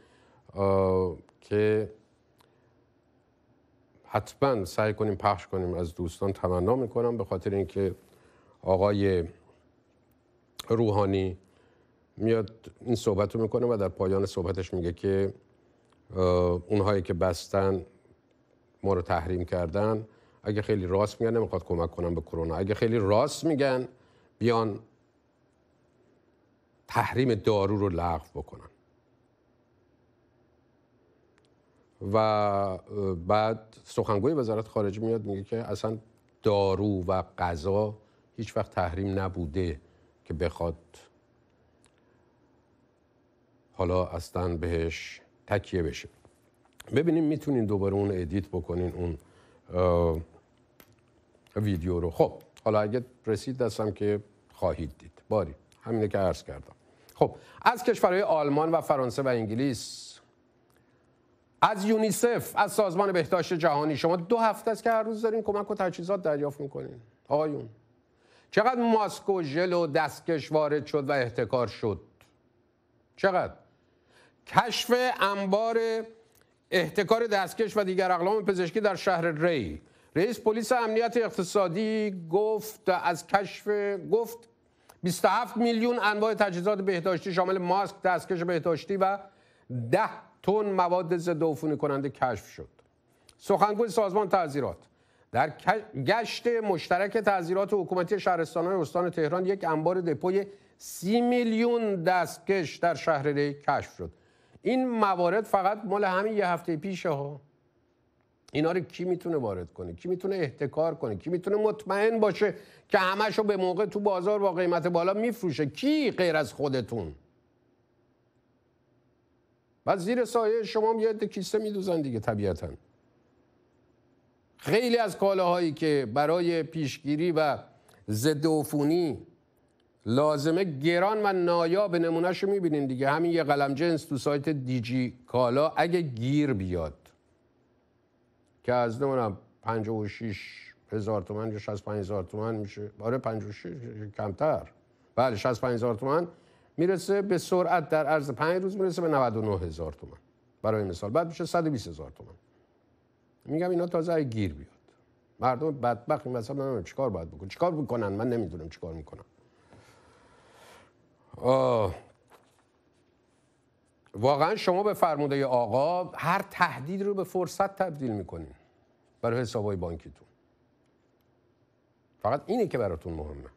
که حتما سعی کنیم پخش کنیم از دوستان تمنا میکنم به خاطر اینکه آقای روحانی میاد این صحبت رو میکنه و در پایان صحبتش میگه که اونهایی که بستن ما رو تحریم کردن اگه خیلی راست میگن نمیخواد کمک کنم به کرونا اگه خیلی راست میگن بیان تحریم دارو رو لغو بکنن و بعد سخنگوی وزارت خارجه میاد میگه که اصلا دارو و غذا هیچ وقت تحریم نبوده که بخواد حالا اصلا بهش تکیه بشه ببینیم میتونین دوباره اون ادیت بکنین اون ویدیو رو خب حالا اگه رسید دستم که خواهید دید باری همینه که کردم خب از کشورهای آلمان و فرانسه و انگلیس از یونیسف از سازمان بهداشت جهانی شما دو هفته است که هر روز دارین کمک و تجهیزات دریافت میکنین آقایون چقدر ماسک و ژل و دستکش وارد شد و احتکار شد چقدر کشف انبار احتکار دستکش و دیگر اقلام پزشکی در شهر ری رئیس پلیس امنیت اقتصادی گفت از کشف گفت 27 میلیون انواع تجهیزات بهداشتی شامل ماسک، دستکش بهداشتی و 10 تن مواد ضد عفونی کننده کشف شد. سخنگوی سازمان تعزیرات در گشت مشترک تعزیرات حکومتی های استان تهران یک انبار دپوی سی میلیون دستکش در شهر ری کشف شد. این موارد فقط مال همین یه هفته پیشه ها اینا رو کی میتونه وارد کنه کی میتونه احتکار کنه کی میتونه مطمئن باشه که همشو به موقع تو بازار با قیمت بالا میفروشه کی غیر از خودتون و زیر سایه شما هم یه کیسه میدوزن دیگه طبیعتا خیلی از کالاهایی که برای پیشگیری و ضد عفونی لازمه گران و نایاب نمونهش رو میبینین دیگه همین یه قلم جنس تو سایت دیجی کالا اگه گیر بیاد که از نمیدونم 56 هزار تومن یا ۶۵ هزار تومن میشه آره 56 کمتر بله ۶۵ هزار تومن میرسه به سرعت در عرض پنج روز میرسه به 99 هزار تومن برای مثال بعد میشه 120 هزار تومن میگم اینا تازه گیر بیاد مردم بدبخت مثلا نمیدونم چیکار باید بکنن چیکار میکنن من نمیدونم چیکار میکنم آه واقعا شما به فرموده آقا هر تهدید رو به فرصت تبدیل میکنین برای های بانکیتون فقط اینه که براتون مهمه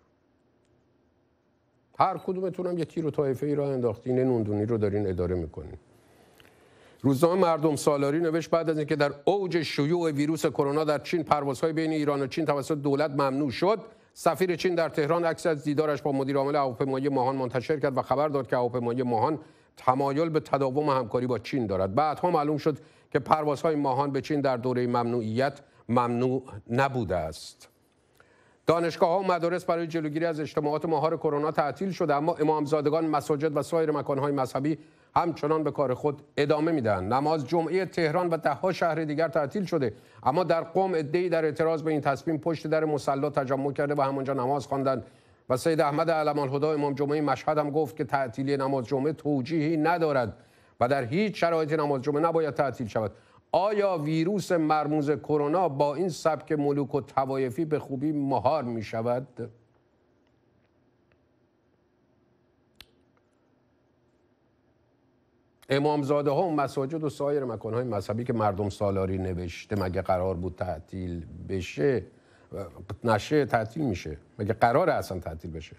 هر کدومتون هم یه تیر و طایفه ای را انداختین نوندونی رو دارین اداره میکنین روزنامه مردم سالاری نوشت بعد از اینکه در اوج شیوع ویروس کرونا در چین پروازهای بین ایران و چین توسط دولت ممنوع شد سفیر چین در تهران عکس از دیدارش با مدیر عامل هواپیمایی ماهان منتشر کرد و خبر داد که هواپیمایی ماهان تمایل به تداوم همکاری با چین دارد بعدها معلوم شد که پروازهای ماهان به چین در دوره ممنوعیت ممنوع نبوده است دانشگاه ها و مدارس برای جلوگیری از اجتماعات ماهار کرونا تعطیل شده اما امامزادگان مساجد و سایر مکانهای مذهبی همچنان به کار خود ادامه میدن نماز جمعه تهران و دهها شهر دیگر تعطیل شده اما در قوم عدهای در اعتراض به این تصمیم پشت در مصلا تجمع کرده و همانجا نماز خواندند و سید احمد علم الهدا امام جمعه مشهد هم گفت که تعطیلی نماز جمعه توجیهی ندارد و در هیچ شرایطی نماز جمعه نباید تعطیل شود آیا ویروس مرموز کرونا با این سبک ملوک و توایفی به خوبی مهار می شود؟ امامزاده ها و مساجد و سایر های مذهبی که مردم سالاری نوشته مگه قرار بود تعطیل بشه نشه تعطیل میشه مگه قرار اصلا تعطیل بشه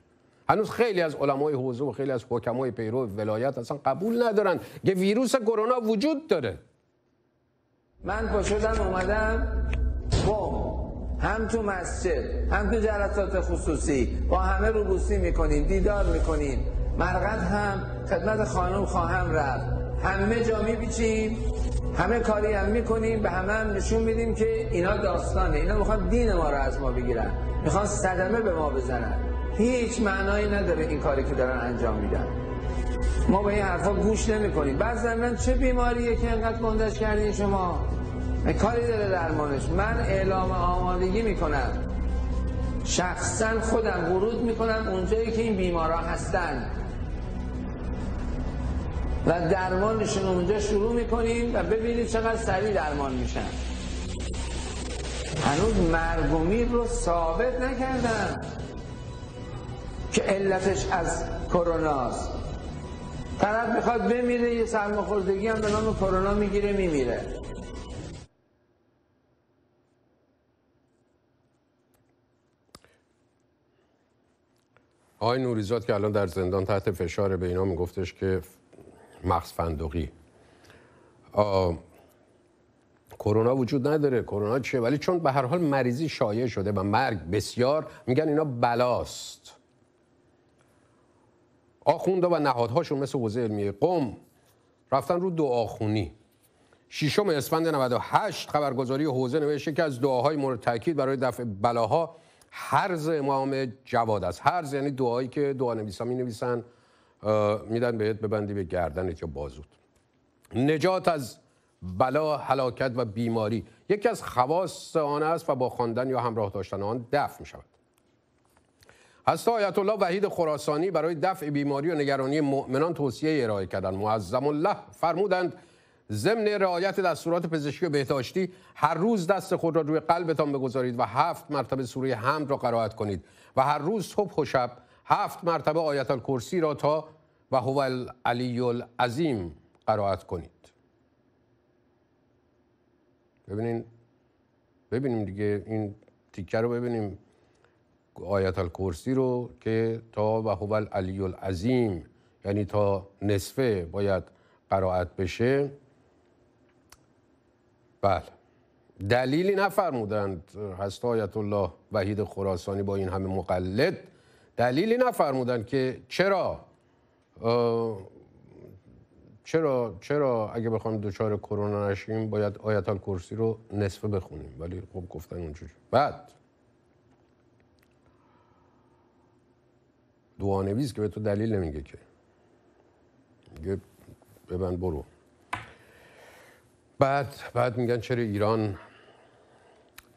هنوز خیلی از علمای حوزه و خیلی از حکمای پیرو ولایت اصلا قبول ندارن که ویروس کرونا وجود داره من پا شدم اومدم هم تو مسجد هم تو جلسات خصوصی با همه روبوسی میکنیم دیدار میکنیم مرقد هم خدمت خانم خواهم رفت همه جا میبیچیم همه کاری هم میکنیم به همه هم نشون میدیم که اینا داستانه اینا میخوان دین ما رو از ما بگیرن میخوان صدمه به ما بزنن هیچ معنایی نداره این کاری که دارن انجام میدن ما به این حرفا گوش نمیکنیم، کنیم بعض من چه بیماریه که انقدر گندش کردین شما کاری داره درمانش من اعلام آمادگی میکنم شخصا خودم ورود میکنم اونجایی که این بیمارا هستن و درمانشون اونجا شروع میکنیم و ببینید چقدر سریع درمان میشن هنوز مرگومی رو ثابت نکردن که علتش از کروناست طرف میخواد بمیره یه سرماخوردگی هم به نام کرونا میگیره میمیره آقای نوریزاد که الان در زندان تحت فشار به اینا میگفتش که مغز فندقی کرونا وجود نداره کرونا چیه ولی چون به هر حال مریضی شایع شده و مرگ بسیار میگن اینا بلاست آخونده و نهادهاشون مثل حوزه علمیه قوم رفتن رو دعاخونی شیشم اسفند 98 خبرگزاری حوزه نوشته که از دعاهای مورد تاکید برای دفع بلاها حرز امام جواد است حرز یعنی دعایی که دعا نویسا می نویسن میدن بهت ببندی به گردنت یا بازود نجات از بلا حلاکت و بیماری یکی از خواص آن است و با خواندن یا همراه داشتن آن دفع می شود حضرت آیت الله وحید خراسانی برای دفع بیماری و نگرانی مؤمنان توصیه ارائه کردن معظم الله فرمودند ضمن رعایت دستورات پزشکی و بهداشتی هر روز دست خود را روی قلبتان بگذارید و هفت مرتبه سوره حمد را قرائت کنید و هر روز صبح و شب هفت مرتبه آیت الکرسی را تا و هو العلی العظیم قرائت کنید ببینین ببینیم دیگه این تیکه رو ببینیم آیت الکرسی رو که تا و هو العلی العظیم یعنی تا نصفه باید قرائت بشه بله دلیلی نفرمودند هست آیت الله وحید خراسانی با این همه مقلد دلیلی نفرمودن که چرا چرا چرا اگه بخوایم دوچار کرونا نشیم باید آیت کرسی رو نصفه بخونیم ولی خب گفتن اونجوری بعد دوانویز که به تو دلیل نمیگه که میگه ببند برو بعد بعد میگن چرا ایران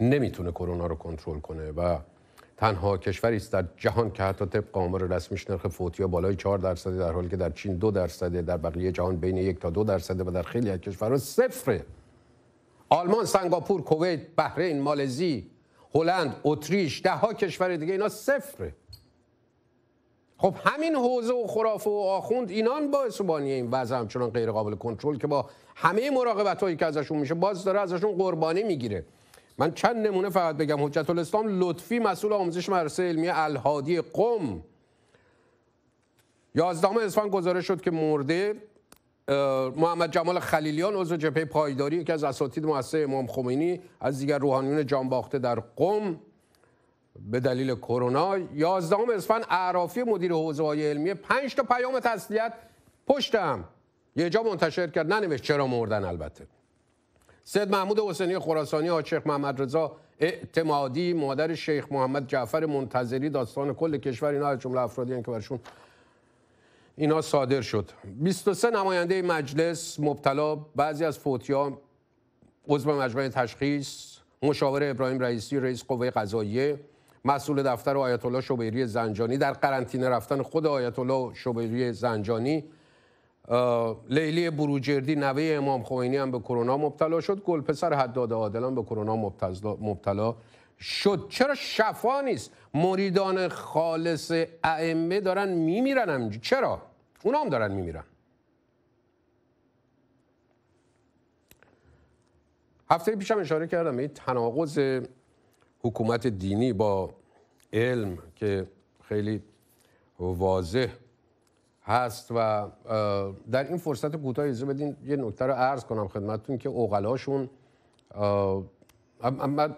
نمیتونه کرونا رو کنترل کنه و تنها کشوری است در جهان که حتی طبق آمار رسمیش نرخ فوتیا بالای 4 درصده در حالی که در چین 2 درصده در بقیه جهان بین یک تا دو درصده و در خیلی از کشورها صفره آلمان، سنگاپور، کویت، بحرین، مالزی، هلند، اتریش، دهها کشور دیگه اینا صفره خب همین حوزه و خرافه و آخوند اینان با این وضع همچنان غیر قابل کنترل که با همه مراقبت هایی که ازشون میشه باز داره ازشون قربانی میگیره من چند نمونه فقط بگم حجت الاسلام لطفی مسئول آموزش مدرسه علمی الهادی قم یازدهم اسفند گزارش شد که مرده محمد جمال خلیلیان عضو جبهه پایداری یکی از اساتید مؤسسه امام خمینی از دیگر روحانیون باخته در قم به دلیل کرونا یازدهم اسفند اعرافی مدیر حوزه های علمیه 5 تا پیام تسلیت پشتم یه جا منتشر کرد ننوشت چرا مردن البته سید محمود حسینی خراسانی شیخ محمد رضا اعتمادی مادر شیخ محمد جعفر منتظری داستان کل کشور اینا از جمله افرادی که برشون اینا صادر شد 23 نماینده مجلس مبتلا بعضی از فوتیا عضو مجمع تشخیص مشاور ابراهیم رئیسی رئیس قوه قضاییه مسئول دفتر آیت الله شبیری زنجانی در قرنطینه رفتن خود آیت الله شبیری زنجانی لیلی بروجردی نوه امام خمینی هم به کرونا مبتلا شد گل پسر حداد عادلان به کرونا مبتلا شد چرا شفا نیست مریدان خالص ائمه دارن میمیرن همینجا چرا اونا هم دارن میمیرن هفته پیشم اشاره کردم این تناقض حکومت دینی با علم که خیلی واضح هست و در این فرصت کوتاه اجازه بدین یه نکته رو عرض کنم خدمتتون که اوغلاشون اما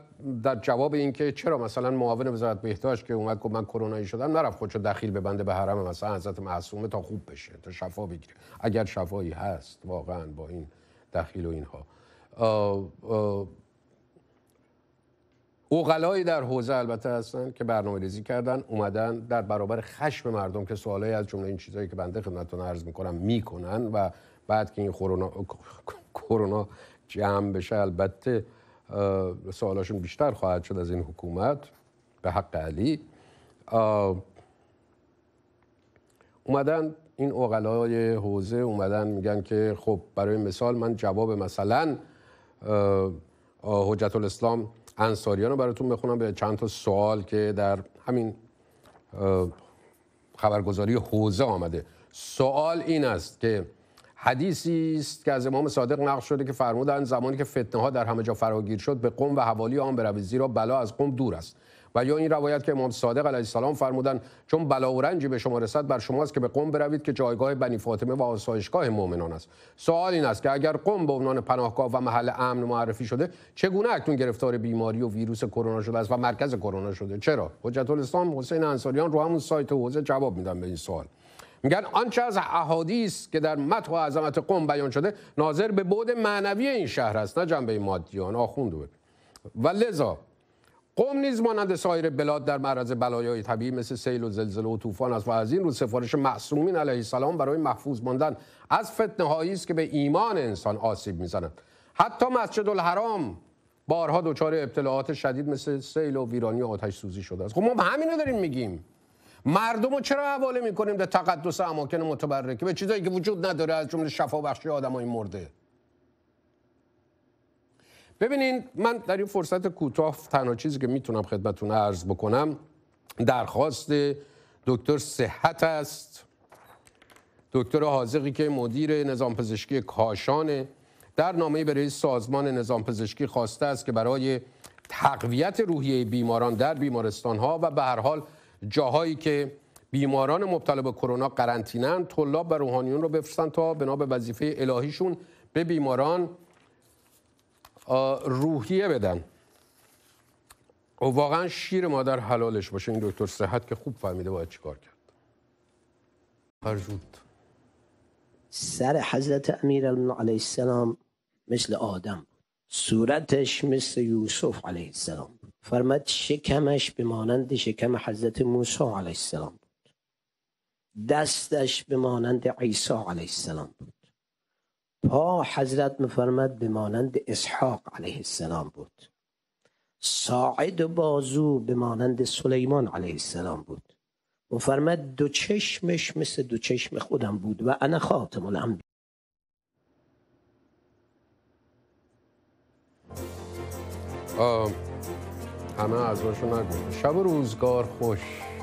در جواب اینکه چرا مثلا معاون وزارت بهداشت که اومد گفت من کرونایی شدم نرفت خودشو دخیل ببنده به حرم مثلا حضرت معصومه تا خوب بشه تا شفا بگیره اگر شفایی هست واقعا با این دخیل و اینها اوغلایی در حوزه البته هستن که برنامه ریزی کردن اومدن در برابر خشم مردم که سوالایی از جمله این چیزهایی که بنده خدمتتون عرض میکنم میکنن و بعد که این کرونا کرونا جمع بشه البته سوالاشون بیشتر خواهد شد از این حکومت به حق علی اومدن این اوغلای حوزه اومدن میگن که خب برای مثال من جواب مثلا حجت الاسلام انصاریان رو براتون بخونم به چند تا سوال که در همین خبرگزاری حوزه آمده سوال این است که حدیثی است که از امام صادق نقل شده که فرمودند زمانی که فتنه ها در همه جا فراگیر شد به قم و حوالی آن بروید زیرا بلا از قوم دور است و یا این روایت که امام صادق علیه السلام فرمودن چون بلا و به شما رسد بر شماست که به قم بروید که جایگاه بنی فاطمه و آسایشگاه مؤمنان است سوال این است که اگر قم به عنوان پناهگاه و محل امن معرفی شده چگونه اکنون گرفتار بیماری و ویروس کرونا شده است و مرکز کرونا شده چرا حجت الاسلام حسین انصاریان رو همون سایت حوزه جواب میدن به این سوال میگن آنچه از احادیث که در متن و عظمت قم بیان شده ناظر به بعد معنوی این شهر است نه جنبه مادیان آخوند و لذا قوم نیز مانند سایر بلاد در معرض بلایای طبیعی مثل سیل و زلزله و طوفان است و از این رو سفارش معصومین علیه السلام برای محفوظ ماندن از فتنه هایی است که به ایمان انسان آسیب میزنند حتی مسجد الحرام بارها دچار ابتلاعات شدید مثل سیل و ویرانی و آتش سوزی شده است خب ما همین رو داریم میگیم مردم رو چرا حواله میکنیم به تقدس اماکن متبرکه به چیزایی که وجود نداره از جمله شفابخشی آدمای مرده ببینین من در این فرصت کوتاه تنها چیزی که میتونم خدمتون عرض بکنم درخواست دکتر صحت است دکتر حاضقی که مدیر نظام پزشکی کاشانه در نامه برای سازمان نظام پزشکی خواسته است که برای تقویت روحیه بیماران در بیمارستان ها و به هر حال جاهایی که بیماران مبتلا به کرونا قرنطینن طلاب و روحانیون رو بفرستن تا بنا به وظیفه الهیشون به بیماران روحیه بدن و واقعا شیر مادر حلالش باشه این دکتر صحت که خوب فهمیده باید کار کرد سر حضرت امیر علیه السلام مثل آدم صورتش مثل یوسف علیه السلام فرمد شکمش به مانند شکم حضرت موسی علیه السلام دستش به مانند عیسی علیه السلام بود پا حضرت میفرمد به مانند اسحاق علیه السلام بود ساعد و بازو به مانند سلیمان علیه السلام بود مفرمد دو چشمش مثل دو چشم خودم بود و انا خاتم الانبیا همه از نگو شب روزگار خوش